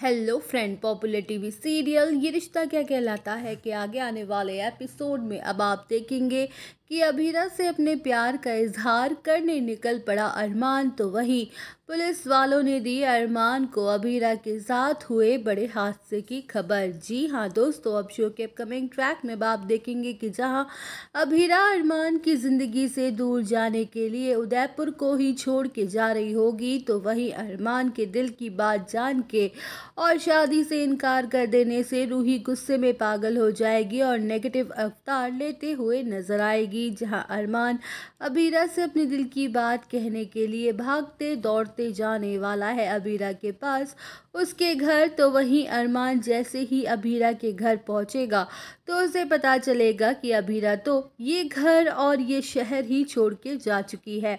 hello friend popular TV serial Yeh Rishta क्या कहलाता है कि आगे आने वाले एपिसोड में अब आप देखेंगे कि अभीरा से अपने प्यार का इजहार करने निकल पड़ा अरमान तो वहीं पुलिस वालों ने दी अरमान को अबीरा के साथ हुए बड़े हादसे की खबर जी हाँ दोस्तों अब शो के अपकमिंग ट्रैक में आप देखेंगे कि जहाँ अबीरा अरमान की ज़िंदगी से दूर जाने के लिए उदयपुर को ही छोड़ के जा रही होगी तो वहीं अरमान के दिल की बात जान के और शादी से इनकार कर देने से रूही गुस्से में पागल हो जाएगी और नेगेटिव अवतार लेते हुए नजर आएगी जहाँ अरमान अबीरा से अपने दिल की बात कहने के लिए भागते दौड़ लौटते जाने वाला है अबीरा के पास उसके घर तो वहीं अरमान जैसे ही अबीरा के घर पहुंचेगा तो उसे पता चलेगा कि अबीरा तो ये घर और ये शहर ही छोड़ के जा चुकी है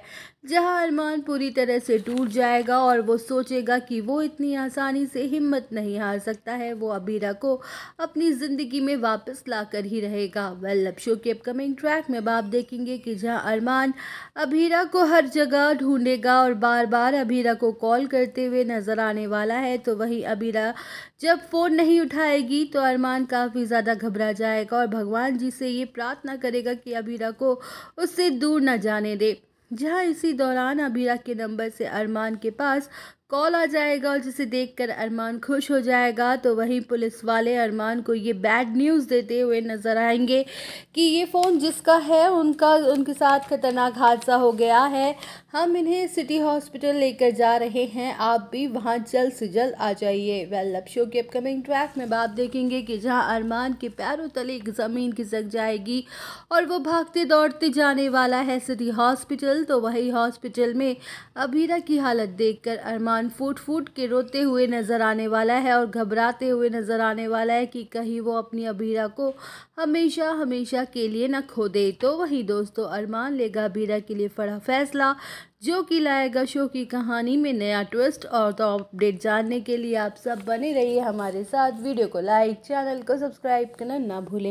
जहां अरमान पूरी तरह से टूट जाएगा और वो सोचेगा कि वो इतनी आसानी से हिम्मत नहीं हार सकता है वो अबीरा को अपनी ज़िंदगी में वापस ला ही रहेगा वेल अब शो के अपकमिंग ट्रैक में आप देखेंगे कि जहाँ अरमान अबीरा को हर जगह ढूंढेगा और बार बार अबीरा को कॉल करते हुए नज़र आने वाला है तो वही अबीरा जब फ़ोन नहीं उठाएगी तो अरमान काफ़ी ज़्यादा घबरा जाएगा और भगवान जी से ये प्रार्थना करेगा कि अबीरा को उससे दूर न जाने दे जहाँ इसी दौरान अबीरा के नंबर से अरमान के पास कॉल आ जाएगा और जिसे देखकर अरमान खुश हो जाएगा तो वहीं पुलिस वाले अरमान को ये बैड न्यूज़ देते हुए नज़र आएंगे कि ये फ़ोन जिसका है उनका उनके साथ खतरनाक हादसा हो गया है हम इन्हें सिटी हॉस्पिटल लेकर जा रहे हैं आप भी वहाँ जल्द से जल्द आ जाइए वेल अब शो के अपकमिंग ट्रैक में आप देखेंगे कि जहाँ अरमान के पैरों तले एक ज़मीन खिसक जाएगी और वो भागते दौड़ते जाने वाला है सिटी हॉस्पिटल तो वही हॉस्पिटल में अबीरा की हालत देख अरमान इंसान फूट फूट के रोते हुए नज़र आने वाला है और घबराते हुए नज़र आने वाला है कि कहीं वो अपनी अबीरा को हमेशा हमेशा के लिए न खो दे तो वही दोस्तों अरमान लेगा अबीरा के लिए फड़ा फैसला जो कि लाएगा शो की कहानी में नया ट्विस्ट और तो अपडेट जानने के लिए आप सब बने रहिए हमारे साथ वीडियो को लाइक चैनल को सब्सक्राइब करना ना भूलें